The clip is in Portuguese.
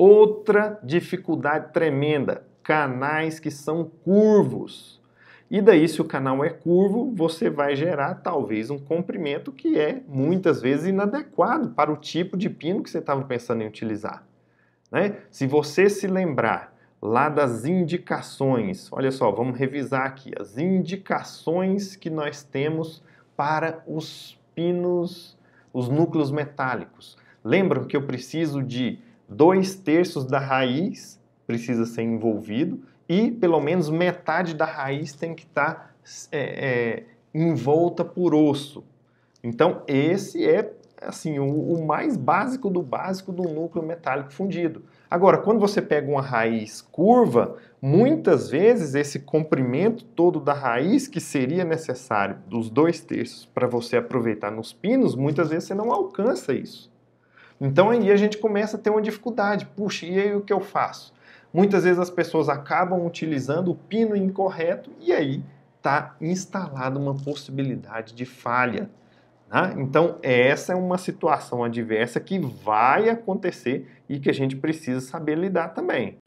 Outra dificuldade tremenda: canais que são curvos. E daí, se o canal é curvo, você vai gerar talvez um comprimento que é muitas vezes inadequado para o tipo de pino que você estava pensando em utilizar. Né? Se você se lembrar lá das indicações, olha só, vamos revisar aqui as indicações que nós temos para os pinos, os núcleos metálicos. Lembram que eu preciso de dois terços da raiz precisa ser envolvido e pelo menos metade da raiz tem que estar tá, é, é, envolta por osso. Então, esse é assim o, o mais básico do básico do núcleo metálico fundido. Agora, quando você pega uma raiz curva, muitas vezes esse comprimento todo da raiz que seria necessário dos dois terços para você aproveitar nos pinos, muitas vezes você não alcança isso. Então aí a gente começa a ter uma dificuldade. Puxa, e aí o que eu faço? Muitas vezes as pessoas acabam utilizando o pino incorreto e aí está instalada uma possibilidade de falha. Né? Então, essa é uma situação adversa que vai acontecer e que a gente precisa saber lidar também.